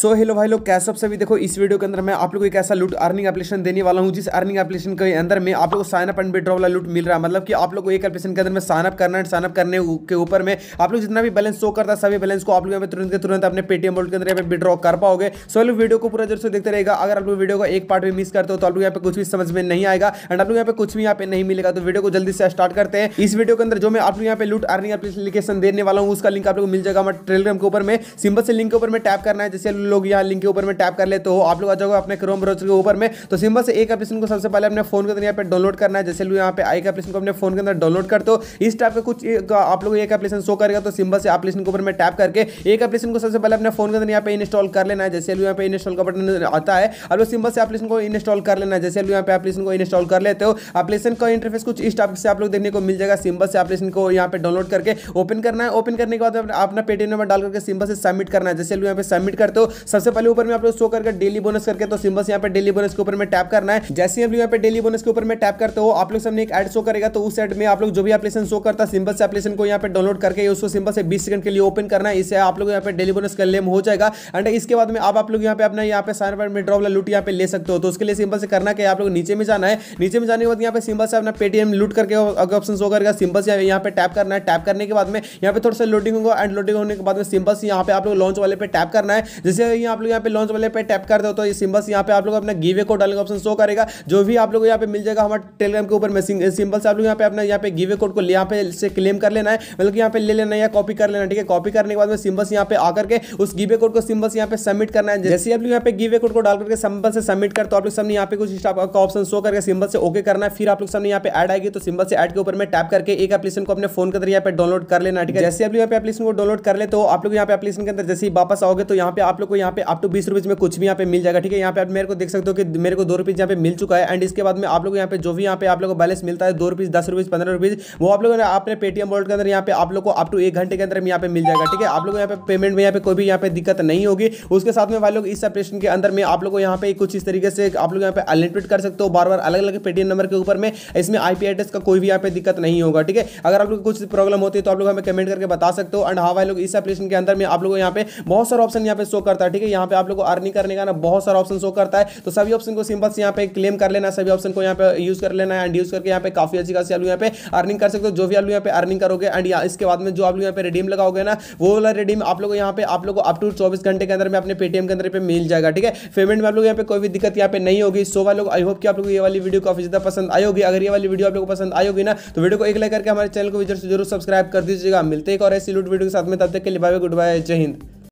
so hello भाई लोग कैसे सब सभी देखो इस वीडियो के अंदर मैं आप लोग को एक ऐसा लूट अर्निंग एप्लीकेशन देने वाला हूँ जिस अर्निंग एप्लीकेशन के अंदर में आप लोग को साइन एंड विड्रॉ वाला लूट मिल रहा है मतलब कि आप लोग को एक एप्लीकेशन के अंदर में साइनअप करना है साइनअप करने के ऊपर में आप लोग जितना भी बैलेंस शो करता है सभी बैलेंस को आप लोग यहाँ तुरंत तुरंत अपने पेटीएम वोल्ट के अंदर यहाँ विड्रॉ कर पाओगे सो लोग वीडियो को पूरा जोर से देखते रहेगा अगर आप लोग वीडियो को एक पार्ट भी मिस करते हो तो आप लोग यहाँ पे कुछ भी समझ में नहीं आएगा एंड आप लोग यहाँ पे कुछ भी यहाँ पे नहीं मिलेगा तो वीडियो को जल्दी से स्टार्ट करते हैं इस वीडियो के अंदर जो मैं आप लोग यहाँ पे लूट अर्निंग एप्लीकेशन देने वाला हूँ उसका लिंक आप लोग मिल जाएगा हमारे टेलीग्राम के ऊपर में सिंपल से लिंक के ऊपर में टैप करना है जैसे लोग यहाँ लिंक के ऊपर में टैप कर लेते हो आप लोग आ जाओगे अपने क्रोम ब्राउजर के ऊपर में तो सिंपल से एक एप्लीकेशन को सबसे पहले अपने फोन के अंदर यहाँ पे डाउनलोड करना है जैसे लोग यहाँ पे आई एप्लीकेशन को अपने फोन के अंदर डाउनलोड करते हो इस टाइप का कुछ आप लोग एक एप्लीकेशन शो करेगा तो सिंपल से एप्लीकेशन के ऊपर में टैप करके एक एप्लीकेशन को सबसे पहले अपने फोन के अंदर यहाँ पे इंस्टॉल कर लेना है जैसे लोग यहाँ पे इंस्टॉल का बटन आता है आप लोग सिंपल से एप्लीकेशन को इंस्टॉल कर लेना है जैसे लोग यहाँ पे एप्लीकेशन को इंस्टॉल कर लेते हो एप्लीकेशन का इंटरफेस कुछ इस टाइप से आप लोग देखने को मिल जाएगा सिंपल से एप्लीकेशन को यहाँ पे डाउनलोड करके ओपन करना है ओपन करने के बाद अपना पेटीएम नंबर डाल करके सिंपल से सबमिट करना है जैसे लोग यहाँ पे सबमिट करते हो सबसे पहले ऊपर में आप लोग शो करके डेली बोनस करके तो सिंबल्स यहाँ पे डेली बोनस के ऊपर में टैप करना है जैसे आप लोग यहाँ पे डेली बोनस के ऊपर में टैप करते हो आप लोग सामने एक एड शो करेगा तो उस एड में आप लोग जो भी एप्लीकेशन शो करता है सिंबल से एप्लीकेशन को यहाँ पे डाउनलोड करके उसको सिंबल से बीस सेकंड के लिए ओपन करना है इससे आप लोग यहाँ पे डेली बोनस का लेम हो जाएगा एंड इसके बाद में आप लोग यहाँ पे अपना यहाँ पे साइन पर मिड्रॉ वाला लूट यहाँ पे ले सकते हो तो उसके लिए सिंबल से करना क्या आप लोग नीचे में जाना है नीचे में जाने के बाद यहाँ पे सिंबल से अपना पेटीएम लूट करके अगर ऑप्शन शो करेगा सिंबल से यहाँ पे टैप करना है टैप करने के बाद में यहाँ पे थोड़ा सा लोडिंग होगा एंड लोडिंग होने के बाद में सिंबल से यहाँ पे आप लोग लॉन्च वाले पे टैप करना है जैसे जैसे ही आप लोग यहाँ पे लॉन्च वाले पे टैप कर दो तो ये सिंबल्स यहाँ पे आप लोग अपना गिवे को डालने का ऑप्शन शो करेगा जो भी आप लोग यहाँ पे मिल जाएगा हमारे टेलीग्राम के ऊपर सिंबल से आप लोग यहाँ पे अपना यहाँ पे गिवे कोड को यहाँ पे से क्लेम कर लेना है मतलब कि यहाँ पे ले लेना या कॉपी कर लेना ठीक है कॉपी करने के बाद में सिंबल्स यहाँ पे आकर के उस गिवे कोड को सिंबल्स यहाँ पे सबमिट करना है जैसे आप लोग यहाँ पे गिवे कोड को डाल करके सिंबल से सबमिट कर तो आप लोग सामने यहाँ पे कुछ का ऑप्शन शो करके सिंबल से ओके करना है फिर आप लोग सामने यहाँ पे ऐड आएगी तो सिंबल से ऐड के ऊपर में टैप करके एक एप्लीकेशन को अपने फोन के अंदर यहाँ पे डाउनलोड कर लेना ठीक है जैसे आप लोग यहाँ पे एप्लीकेशन को डाउनलोड कर ले तो आप लोग यहाँ पे एप्लीकेशन के अंदर जैसे ही वापस आओगे तो यहाँ पे आप लोग आपको यहाँ पे आप टू बीस रुपीज़ में कुछ भी यहाँ पे मिल जाएगा ठीक है यहाँ पे आप मेरे को देख सकते हो कि मेरे को दो रुपीज़ यहाँ पे मिल चुका है एंड इसके बाद में आप लोग यहाँ पे जो भी यहाँ पे आप लोग को बैलेंस मिलता है दो रुपीज़ दस रुपीज़ पंद्रह रुपीज़ वो आप लोगों ने अपने पेटीएम वॉलेट के अंदर यहाँ पे आप लोग को अप टू एक घंटे के अंदर यहाँ पे मिल जाएगा ठीक है आप लोगों यहाँ पे पेमेंट में यहाँ पे कोई भी यहाँ पे दिक्कत नहीं होगी उसके साथ में भाई लोग इस एप्लीकेशन के अंदर में आप लोगों यहाँ पे कुछ इस तरीके से आप लोग यहाँ पे अनलिमिटेड कर सकते हो बार बार अलग अलग पेटीएम नंबर के ऊपर में इसमें आईपी एड्रेस का कोई भी यहाँ पे दिक्कत नहीं होगा ठीक है अगर आप लोग कुछ प्रॉब्लम होती है तो आप लोग हमें कमेंट करके बता सकते हो एंड हाँ भाई लोग इस एप्लीकेशन के अंदर में आप लोगों यहाँ पे बहुत सारे ऑप्शन यहाँ पे शो कर करता है ठीक है यहाँ पे आप लोग को अर्निंग करने का ना बहुत सारा ऑप्शन शो करता है तो सभी ऑप्शन को सिंपल से यहाँ पे क्लेम कर लेना सभी ऑप्शन को यहाँ पे यूज कर लेना एंड यूज करके यहाँ पे काफी अच्छी खासी आलू यहाँ पे अर्निंग कर सकते हो जो भी आलू यहाँ पे अर्निंग करोगे एंड इसके बाद में जो आप लोग यहाँ पे रिडीम लगाओगे ना वो वाला रिडीम आप लोग यहाँ पे आप लोग अप टू चौबीस घंटे के अंदर में अपने पेटीएम के अंदर पे मिल जाएगा ठीक है पेमेंट में आप लोग यहाँ पे कोई भी दिक्कत यहाँ पे नहीं होगी सो वाले आई होप कि आप लोग ये वाली वीडियो काफी ज्यादा पसंद आई होगी अगर ये वाली वीडियो आप लोग पसंद आई होगी ना तो वीडियो को एक लाइक करके हमारे चैनल को जरूर सब्सक्राइब कर दीजिएगा मिलते हैं और ऐसी लूट वीडियो के साथ में तब तक के लिए बाय गुड बाय जय हिंद